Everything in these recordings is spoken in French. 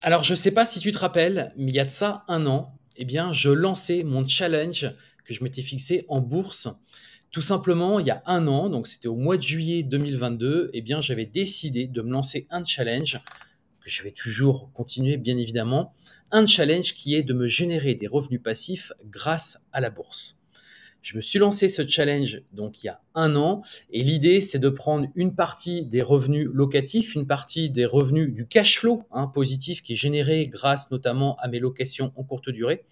Alors, je ne sais pas si tu te rappelles, mais il y a de ça un an, eh bien, je lançais mon challenge que je m'étais fixé en bourse. Tout simplement, il y a un an, donc c'était au mois de juillet 2022, eh bien, j'avais décidé de me lancer un challenge que je vais toujours continuer, bien évidemment, un challenge qui est de me générer des revenus passifs grâce à la bourse. Je me suis lancé ce challenge donc il y a un an et l'idée c'est de prendre une partie des revenus locatifs, une partie des revenus du cash flow hein, positif qui est généré grâce notamment à mes locations en courte durée.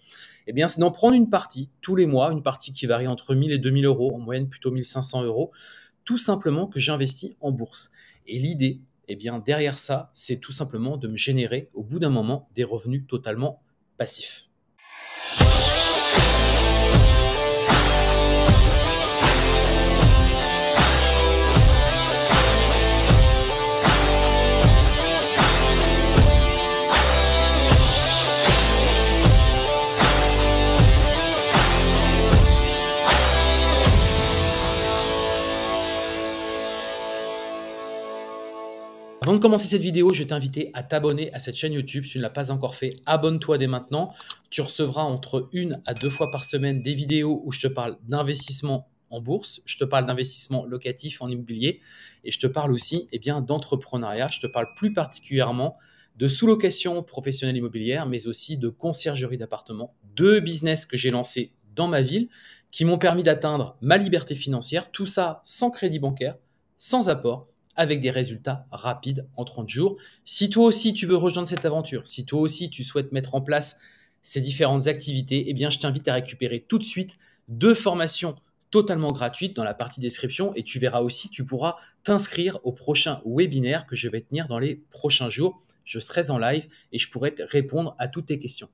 Eh bien, c'est d'en prendre une partie tous les mois, une partie qui varie entre 1000 et 2000 euros, en moyenne plutôt 1500 euros, tout simplement que j'investis en bourse. Et l'idée, eh bien, derrière ça, c'est tout simplement de me générer au bout d'un moment des revenus totalement passifs. Avant de commencer cette vidéo, je vais t'inviter à t'abonner à cette chaîne YouTube. Si tu ne l'as pas encore fait, abonne-toi dès maintenant. Tu recevras entre une à deux fois par semaine des vidéos où je te parle d'investissement en bourse, je te parle d'investissement locatif en immobilier et je te parle aussi eh d'entrepreneuriat. Je te parle plus particulièrement de sous-location professionnelle immobilière, mais aussi de conciergerie d'appartement, deux business que j'ai lancés dans ma ville qui m'ont permis d'atteindre ma liberté financière, tout ça sans crédit bancaire, sans apport avec des résultats rapides en 30 jours. Si toi aussi tu veux rejoindre cette aventure, si toi aussi tu souhaites mettre en place ces différentes activités, eh bien je t'invite à récupérer tout de suite deux formations totalement gratuites dans la partie description et tu verras aussi, tu pourras t'inscrire au prochain webinaire que je vais tenir dans les prochains jours. Je serai en live et je pourrai répondre à toutes tes questions.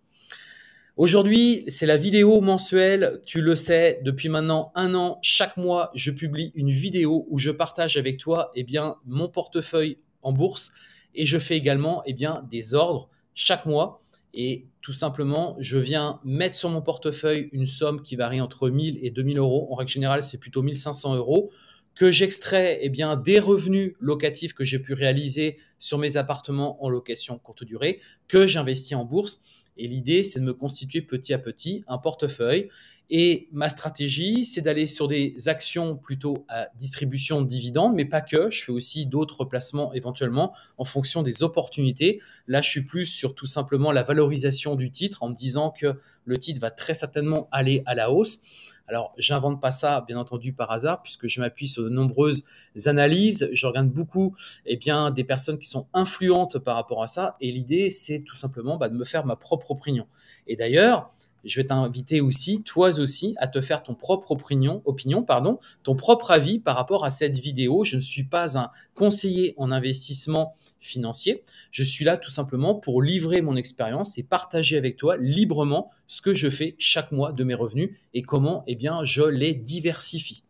Aujourd'hui, c'est la vidéo mensuelle. Tu le sais, depuis maintenant un an, chaque mois, je publie une vidéo où je partage avec toi eh bien, mon portefeuille en bourse et je fais également eh bien, des ordres chaque mois. Et tout simplement, je viens mettre sur mon portefeuille une somme qui varie entre 1000 et 2000 euros. En règle générale, c'est plutôt 1500 euros que j'extrais eh bien, des revenus locatifs que j'ai pu réaliser sur mes appartements en location courte durée, que j'investis en bourse et l'idée, c'est de me constituer petit à petit un portefeuille. Et ma stratégie, c'est d'aller sur des actions plutôt à distribution de dividendes, mais pas que. Je fais aussi d'autres placements éventuellement en fonction des opportunités. Là, je suis plus sur tout simplement la valorisation du titre en me disant que le titre va très certainement aller à la hausse. Alors, j'invente pas ça, bien entendu, par hasard, puisque je m'appuie sur de nombreuses analyses. Je regarde beaucoup et eh bien, des personnes qui sont influentes par rapport à ça. Et l'idée, c'est tout simplement bah, de me faire ma propre opinion. Et d'ailleurs, je vais t'inviter aussi, toi aussi, à te faire ton propre opinion, opinion pardon, ton propre avis par rapport à cette vidéo. Je ne suis pas un conseiller en investissement financier. Je suis là tout simplement pour livrer mon expérience et partager avec toi librement ce que je fais chaque mois de mes revenus et comment, eh bien, je les diversifie.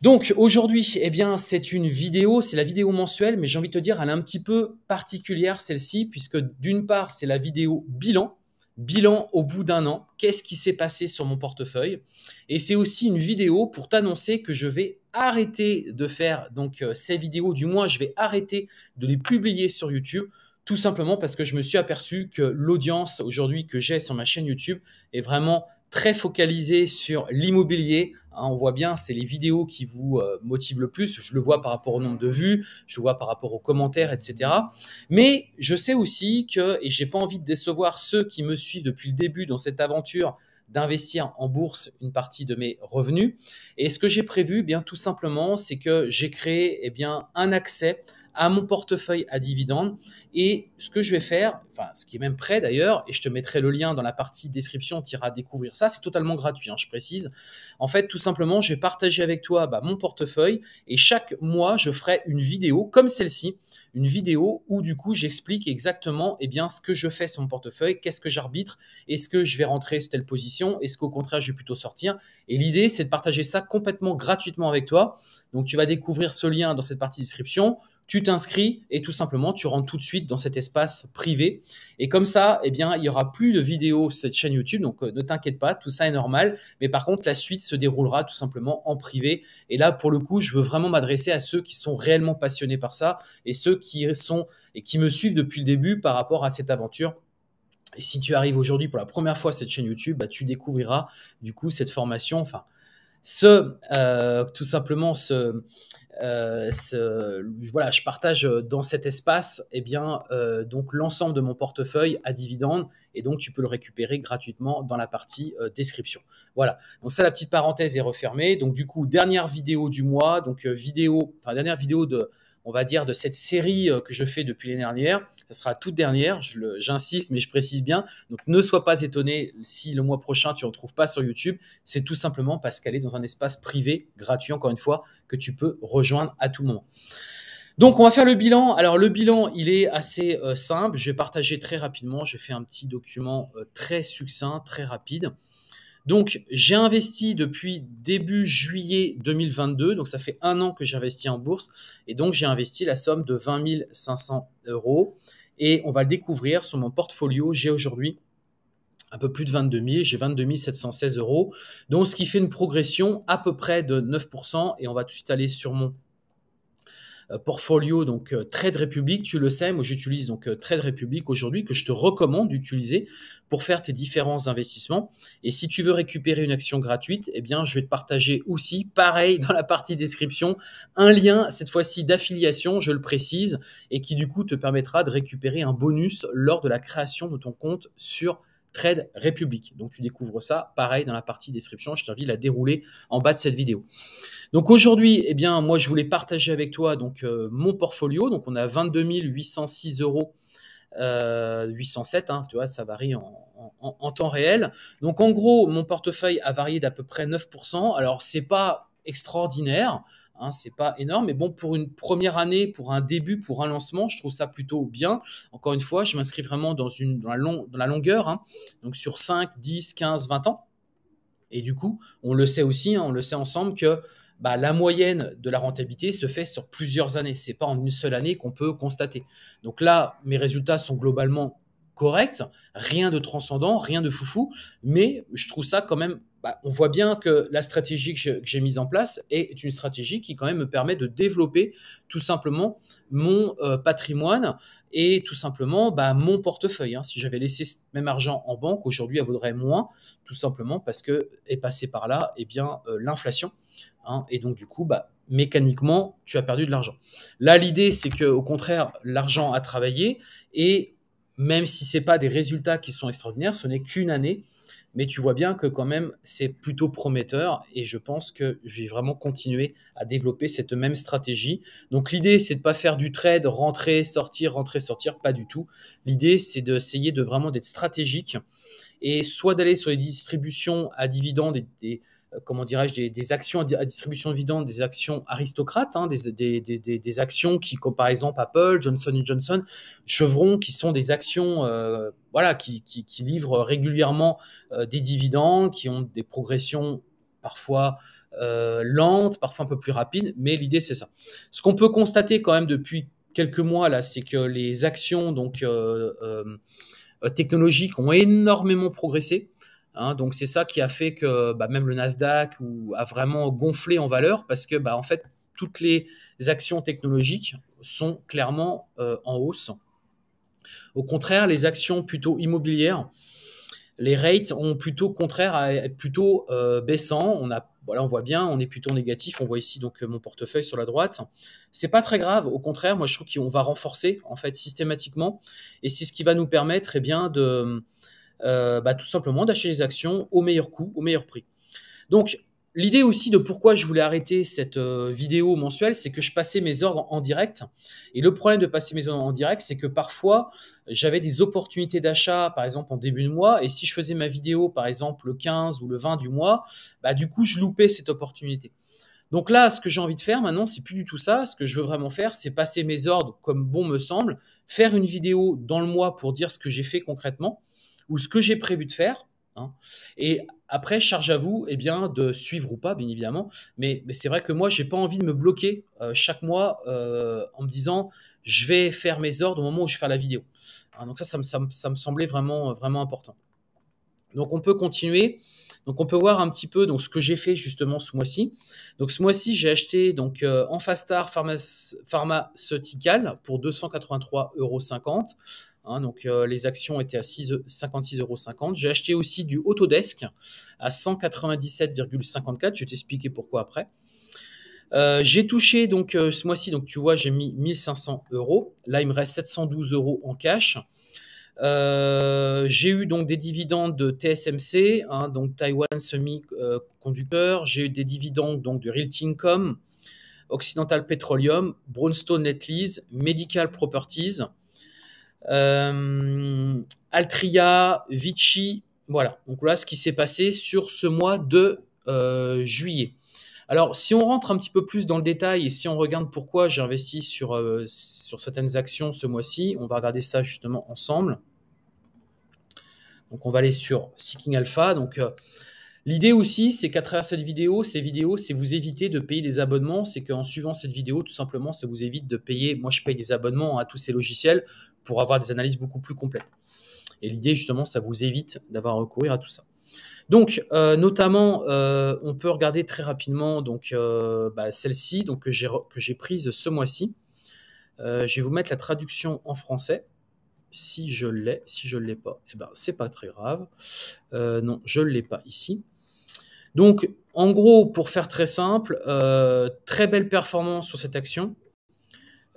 Donc aujourd'hui, eh bien, c'est une vidéo, c'est la vidéo mensuelle, mais j'ai envie de te dire, elle est un petit peu particulière celle-ci, puisque d'une part, c'est la vidéo bilan, bilan au bout d'un an, qu'est-ce qui s'est passé sur mon portefeuille. Et c'est aussi une vidéo pour t'annoncer que je vais arrêter de faire donc euh, ces vidéos, du moins je vais arrêter de les publier sur YouTube, tout simplement parce que je me suis aperçu que l'audience aujourd'hui que j'ai sur ma chaîne YouTube est vraiment très focalisée sur l'immobilier, Hein, on voit bien, c'est les vidéos qui vous euh, motivent le plus. Je le vois par rapport au nombre de vues, je vois par rapport aux commentaires, etc. Mais je sais aussi que, et j'ai pas envie de décevoir ceux qui me suivent depuis le début dans cette aventure d'investir en bourse une partie de mes revenus. Et ce que j'ai prévu, eh bien tout simplement, c'est que j'ai créé eh bien un accès à mon portefeuille à dividendes. Et ce que je vais faire, enfin, ce qui est même prêt d'ailleurs, et je te mettrai le lien dans la partie description, tu iras découvrir ça. C'est totalement gratuit, hein, je précise. En fait, tout simplement, je vais partager avec toi bah, mon portefeuille et chaque mois, je ferai une vidéo comme celle-ci, une vidéo où du coup, j'explique exactement eh bien, ce que je fais sur mon portefeuille, qu'est-ce que j'arbitre, est-ce que je vais rentrer sur telle position, est-ce qu'au contraire, je vais plutôt sortir. Et l'idée, c'est de partager ça complètement gratuitement avec toi. Donc, tu vas découvrir ce lien dans cette partie description tu t'inscris et tout simplement tu rentres tout de suite dans cet espace privé. Et comme ça, eh bien, il y aura plus de vidéos sur cette chaîne YouTube, donc euh, ne t'inquiète pas, tout ça est normal. Mais par contre, la suite se déroulera tout simplement en privé. Et là, pour le coup, je veux vraiment m'adresser à ceux qui sont réellement passionnés par ça et ceux qui sont et qui me suivent depuis le début par rapport à cette aventure. Et si tu arrives aujourd'hui pour la première fois à cette chaîne YouTube, bah, tu découvriras du coup cette formation, enfin ce euh, tout simplement ce, euh, voilà, je partage euh, dans cet espace eh bien, euh, donc l'ensemble de mon portefeuille à dividendes et donc tu peux le récupérer gratuitement dans la partie description. Voilà, donc ça la petite parenthèse est refermée. Donc du coup, dernière vidéo du mois, donc vidéo, enfin dernière vidéo de, on va dire, de cette série euh, que je fais depuis l'année dernière. Ça sera la toute dernière, j'insiste, mais je précise bien. Donc ne sois pas étonné si le mois prochain tu ne retrouves pas sur YouTube. C'est tout simplement parce qu'elle est dans un espace privé, gratuit encore une fois, que tu peux rejoindre à tout moment. Donc on va faire le bilan. Alors le bilan, il est assez euh, simple. Je vais partager très rapidement. J'ai fait un petit document euh, très succinct, très rapide. Donc, j'ai investi depuis début juillet 2022. Donc, ça fait un an que j'investis en bourse. Et donc, j'ai investi la somme de 20 500 euros. Et on va le découvrir sur mon portfolio. J'ai aujourd'hui un peu plus de 22 000, j'ai 22 716 euros. Donc, ce qui fait une progression à peu près de 9%. Et on va tout de suite aller sur mon euh, portfolio donc euh, Trade Republic, tu le sais, moi j'utilise donc euh, Trade Republic aujourd'hui que je te recommande d'utiliser pour faire tes différents investissements. Et si tu veux récupérer une action gratuite, eh bien je vais te partager aussi, pareil dans la partie description, un lien cette fois-ci d'affiliation, je le précise, et qui du coup te permettra de récupérer un bonus lors de la création de ton compte sur Trade République. Donc tu découvres ça, pareil dans la partie description, je t'invite à dérouler en bas de cette vidéo. Donc aujourd'hui, eh bien moi je voulais partager avec toi donc euh, mon portfolio. Donc on a 22 806 euros, 807, euh, hein, tu vois, ça varie en, temps réel. Donc en gros, mon portefeuille a varié d'à peu près 9%. Alors c'est pas extraordinaire, Hein, c'est pas énorme, mais bon, pour une première année, pour un début, pour un lancement, je trouve ça plutôt bien. Encore une fois, je m'inscris vraiment dans, la, longueur, hein. donc sur 5, 10, 15, 20 ans. Et du coup, on le sait aussi, hein, on le sait ensemble que bah, la moyenne de la rentabilité se fait sur plusieurs années. C'est pas en une seule année qu'on peut constater. Donc là, mes résultats sont globalement corrects, rien de transcendant, rien de foufou, mais je trouve ça quand même bah, on voit bien que la stratégie que j'ai mise en place est une stratégie qui quand même me permet de développer tout simplement mon euh, patrimoine et tout simplement bah, mon portefeuille. Hein. Si j'avais laissé ce même argent en banque, aujourd'hui, elle vaudrait moins, tout simplement parce que est passé par là eh bien euh, l'inflation. Hein. et donc du coup, bah, mécaniquement, tu as perdu de l'argent. Là, l'idée, c'est que au contraire, l'argent a travaillé et même si ce n'est pas des résultats qui sont extraordinaires, ce n'est qu'une année mais tu vois bien que quand même, c'est plutôt prometteur et je pense que je vais vraiment continuer à développer cette même stratégie. Donc l'idée, c'est de ne pas faire du trade, rentrer, sortir, rentrer, sortir, pas du tout. L'idée, c'est d'essayer de vraiment d'être stratégique et soit d'aller sur les distributions à dividendes et des euh, comment dirais-je, des, actions à distribution de des actions aristocrates, hein, des, actions qui, comme par exemple Apple, Johnson Johnson, Chevron, qui sont des actions euh, voilà, qui, livrent régulièrement euh, des dividendes, qui ont des progressions parfois lentes, parfois un peu plus rapides, mais l'idée c'est ça. Ce qu'on peut constater quand même depuis quelques mois là, c'est que les actions donc technologiques ont énormément progressé. Hein. donc c'est ça qui a fait que bah, même le Nasdaq a vraiment gonflé en valeur parce que bah, en fait toutes les actions technologiques sont clairement euh, en hausse. Au contraire, les actions plutôt immobilières, les rates ont plutôt contraire à être plutôt euh, baissant. On a voilà, on voit bien, on est plutôt négatif. On voit ici donc mon portefeuille sur la droite. C'est pas très grave. Au contraire, moi je trouve qu'on va renforcer en fait systématiquement et c'est ce qui va nous permettre eh bien de euh, bah, tout simplement d'acheter les actions au meilleur coût, au meilleur prix. Donc, l'idée aussi de pourquoi je voulais arrêter cette euh, vidéo mensuelle, c'est que je passais mes ordres en direct. Et le problème de passer mes ordres en direct, c'est que parfois, j'avais des opportunités d'achat, par exemple, en début de mois. Et si je faisais ma vidéo, par exemple, le 15 ou le 20 du mois, bah, du coup, je loupais cette opportunité. Donc là, ce que j'ai envie de faire maintenant, c'est plus du tout ça. Ce que je veux vraiment faire, c'est passer mes ordres comme bon me semble, faire une vidéo dans le mois pour dire ce que j'ai fait concrètement ou ce que j'ai prévu de faire. Hein. Et après, charge à vous et eh bien, de suivre ou pas, bien évidemment. Mais, c'est vrai que moi, j'ai pas envie de me bloquer euh, chaque mois euh, en me disant je vais faire mes ordres au moment où je vais faire la vidéo. Hein. donc ça, ça me, semblait vraiment, euh, vraiment important. Donc on peut continuer. Donc on peut voir un petit peu donc ce que j'ai fait justement ce mois-ci. Donc ce mois-ci, j'ai acheté donc Fastar Enfastar Pharmaceutical pour 283,50 euros. Hein, donc euh, les actions étaient à 56,50 euros. J'ai acheté aussi du Autodesk à 197,54. Je vais t'expliquer pourquoi après. Euh, j'ai touché donc euh, ce mois-ci, donc tu vois, j'ai mis 1500 euros. Là, il me reste 712 euros en cash. j'ai eu donc des dividendes de TSMC, hein, donc Taiwan Semiconductor. J'ai eu des dividendes donc de Realty Income, Occidental Petroleum, Brownstone Lease Medical Properties. Euh, Altria, Vichy, voilà. Donc voilà ce qui s'est passé sur ce mois de euh, juillet. Alors, si on rentre un petit peu plus dans le détail et si on regarde pourquoi j'ai investi sur, euh, sur certaines actions ce mois-ci, on va regarder ça justement ensemble. Donc, on va aller sur Seeking Alpha. Donc, L'idée aussi, c'est qu'à travers cette vidéo, ces vidéos, c'est vous éviter de payer des abonnements. C'est qu'en suivant cette vidéo, tout simplement, ça vous évite de payer. Moi, je paye des abonnements à tous ces logiciels pour avoir des analyses beaucoup plus complètes. Et l'idée, justement, ça vous évite d'avoir à recourir à tout ça. Donc, euh, notamment, euh, on peut regarder très rapidement donc euh, bah, celle-ci, donc que j'ai prise ce mois-ci. je vais vous mettre la traduction en français. Si je l'ai, si je ne l'ai pas, eh ben, c'est pas très grave. non, je ne l'ai pas ici. Donc, en gros, pour faire très simple, euh, très belle performance sur cette action.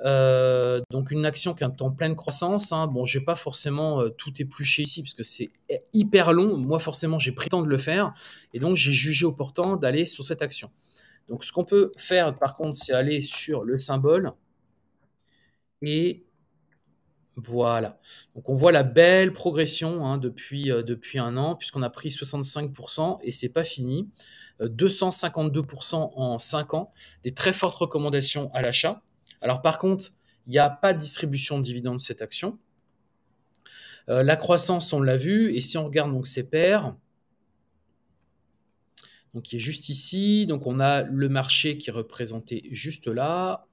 Euh, donc une action qui est en pleine croissance. Hein. Bon, Bon, n'ai pas forcément euh, tout épluché ici parce que c'est hyper long. Moi, forcément, j'ai pris le temps de le faire et donc j'ai jugé opportun d'aller sur cette action. Donc, ce qu'on peut faire, par contre, c'est aller sur le symbole et voilà. Donc on voit la belle progression hein, depuis, euh, depuis un an, puisqu'on a pris 65% et c'est pas fini. 252% euh, en 5 ans, des très fortes recommandations à l'achat. Alors par contre, il n'y a pas de distribution de dividendes de cette action. Euh, la croissance, on l'a vu, et si on regarde donc ses pairs, donc qui est juste ici, donc on a le marché qui est représenté juste là,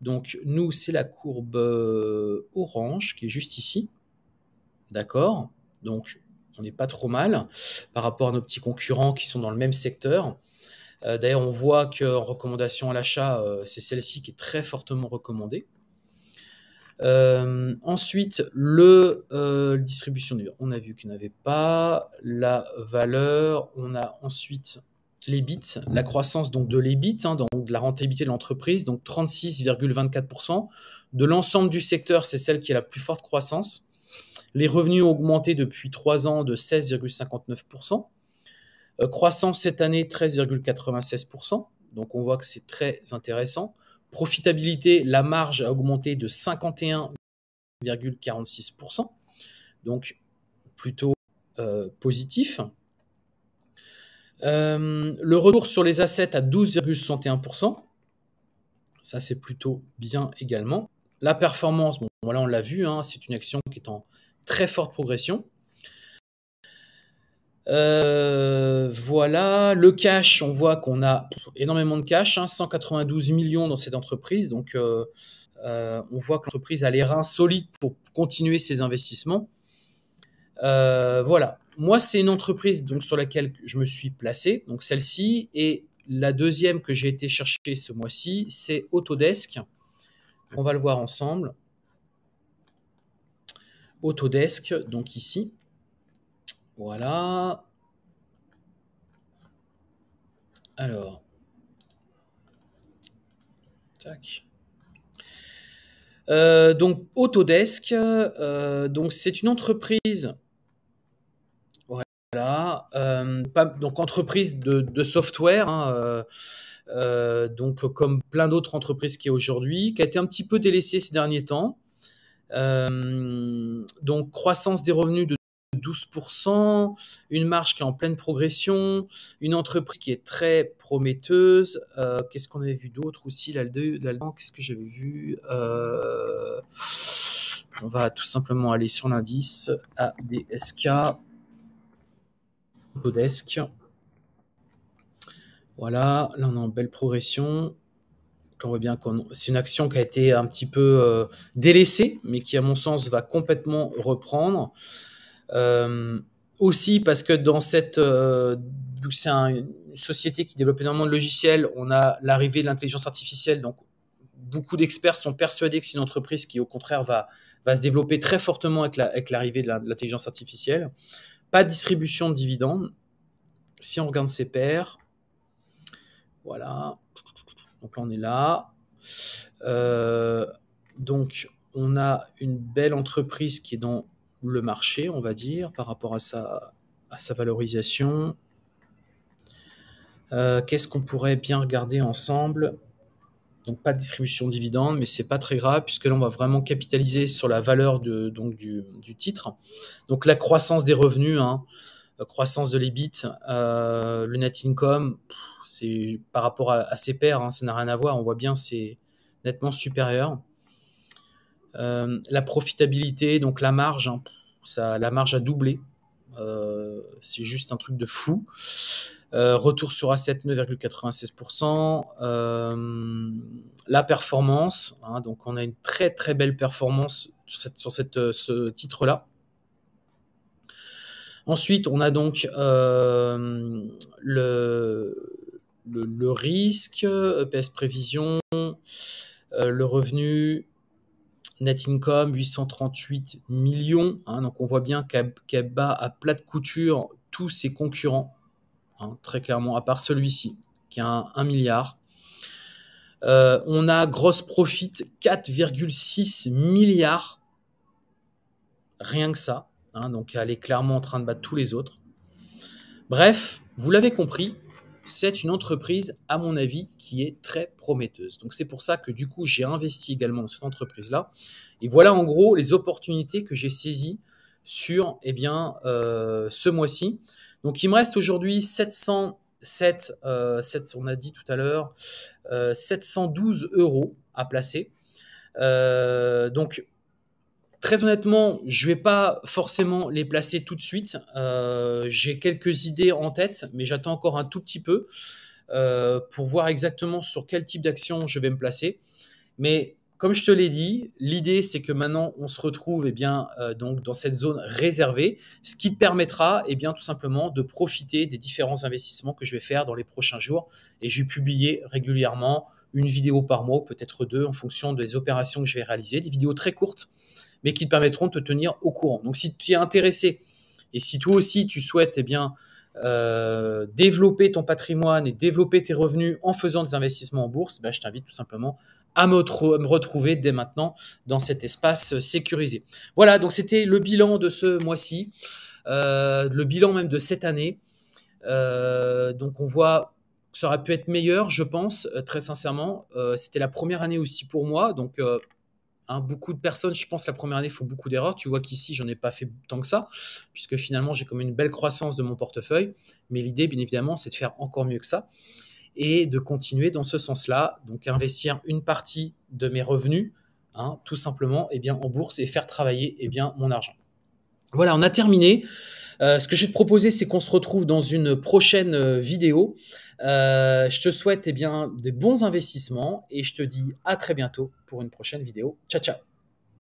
donc nous, c'est la courbe euh, orange qui est juste ici. D'accord Donc on n'est pas trop mal par rapport à nos petits concurrents qui sont dans le même secteur. Euh, d'ailleurs, on voit qu'en recommandation à l'achat, euh, c'est celle-ci qui est très fortement recommandée. ensuite, le distribution on a vu qu'il n'avait pas la valeur. On a ensuite les bits, la croissance donc de les bits, hein, donc de la rentabilité de l'entreprise, donc 36,24%. De l'ensemble du secteur, c'est celle qui a la plus forte croissance. Les revenus ont augmenté depuis 3 ans de 16,59%. Euh, croissance cette année 13,96%. Donc on voit que c'est très intéressant. Profitabilité, la marge a augmenté de 51,46%. Donc plutôt euh, positif. Euh, le retour sur les assets à 12,61%. Ça, c'est plutôt bien également. La performance, bon, voilà, on l'a vu, hein, c'est une action qui est en très forte progression. Euh, voilà, le cash, on voit qu'on a énormément de cash, 192 hein, millions dans cette entreprise. Donc, euh, on voit que l'entreprise a les reins solides pour continuer ses investissements. Euh, voilà. Moi, c'est une entreprise donc sur laquelle je me suis placé, donc celle-ci, et la deuxième que j'ai été chercher ce mois-ci, c'est Autodesk. On va le voir ensemble. Autodesk, donc ici. Voilà. Alors. Tac. Euh, donc Autodesk, euh, donc c'est une entreprise voilà, euh, donc entreprise de, software, hein, euh, euh, donc comme plein d'autres entreprises qui est aujourd'hui, qui a été un petit peu délaissée ces derniers temps. donc croissance des revenus de 12%, une marge qui est en pleine progression, une entreprise qui est très prometteuse. Qu'est-ce qu'on avait vu d'autre aussi e, e, qu'est-ce que j'avais vu On va tout simplement aller sur l'indice ADSK. Voilà, là on est en belle progression. On voit bien qu'on, c'est une action qui a été un petit peu euh, délaissée, mais qui à mon sens va complètement reprendre. Euh, aussi parce que dans cette, euh, c'est une société qui développe énormément de logiciels, on a l'arrivée de l'intelligence artificielle, donc beaucoup d'experts sont persuadés que c'est une entreprise qui, au contraire, va, va se développer très fortement avec, l'arrivée de l'intelligence artificielle. Pas de distribution de dividendes. Si on regarde ses pairs, voilà. Donc là, on est là. Euh, donc, on a une belle entreprise qui est dans le marché, on va dire, par rapport à sa, à sa valorisation. Euh, qu'est-ce qu'on pourrait bien regarder ensemble donc pas de distribution de dividendes, mais c'est pas très grave puisque là on va vraiment capitaliser sur la valeur de, donc du, titre. Donc la croissance des revenus, hein, la croissance de l'EBIT, euh, le net income, c'est par rapport à, ses pairs, hein, ça n'a rien à voir. On voit bien c'est nettement supérieur. Euh, la profitabilité, donc la marge, hein, ça, la marge a doublé. Euh, c'est juste un truc de fou. Euh, retour sur asset 9,96%. Euh, la performance, hein, donc on a une très très belle performance sur, euh, ce titre-là. Ensuite, on a donc le, risque, EPS prévision, le revenu, net income 838 millions. Hein, donc on voit bien qu'elle à plat de couture tous ses concurrents. Hein, très clairement, à part celui-ci, qui a un, 1 milliard. Euh, on a grosse profit 4,6 milliards, rien que ça. Hein, donc elle est clairement en train de battre tous les autres. Bref, vous l'avez compris, c'est une entreprise, à mon avis, qui est très prometteuse. Donc c'est pour ça que du coup, j'ai investi également dans cette entreprise-là. Et voilà en gros les opportunités que j'ai saisies sur eh bien, euh, ce mois-ci. Donc il me reste aujourd'hui 707, euh, on a dit tout à l'heure, 712 euh, euros à placer. Euh, donc très honnêtement, je vais pas forcément les placer tout de suite. J'ai quelques idées en tête, mais j'attends encore un tout petit peu pour voir exactement sur quel type d'action je vais me placer. Mais comme je te l'ai dit, l'idée c'est que maintenant on se retrouve eh bien, euh, donc dans cette zone réservée, ce qui te permettra eh bien, tout simplement de profiter des différents investissements que je vais faire dans les prochains jours. Et je vais publier régulièrement une vidéo par mois, peut-être deux, en fonction des opérations que je vais réaliser, des vidéos très courtes, mais qui te permettront de te tenir au courant. Donc si tu es intéressé et si toi aussi tu souhaites eh bien, euh, développer ton patrimoine et développer tes revenus en faisant des investissements en bourse, eh ben, je t'invite tout simplement à me, retrouver dès maintenant dans cet espace sécurisé. Voilà, donc c'était le bilan de ce mois-ci, euh, le bilan même de cette année. Euh, donc on voit que ça aurait pu être meilleur, je pense, euh, très sincèrement. c'était la première année aussi pour moi, donc hein, beaucoup de personnes, je pense, la première année font beaucoup d'erreurs. Tu vois qu'ici, j'en ai pas fait tant que ça, puisque finalement, j'ai comme une belle croissance de mon portefeuille. Mais l'idée, bien évidemment, c'est de faire encore mieux que ça et de continuer dans ce sens-là, donc investir une partie de mes revenus, hein, tout simplement, eh bien, en bourse et faire travailler eh bien, mon argent. Voilà, on a terminé. Euh, ce que je vais te proposer, c'est qu'on se retrouve dans une prochaine euh, vidéo. Euh, je te souhaite eh des bien, de bons investissements et je te dis à très bientôt pour une prochaine vidéo. Ciao, ciao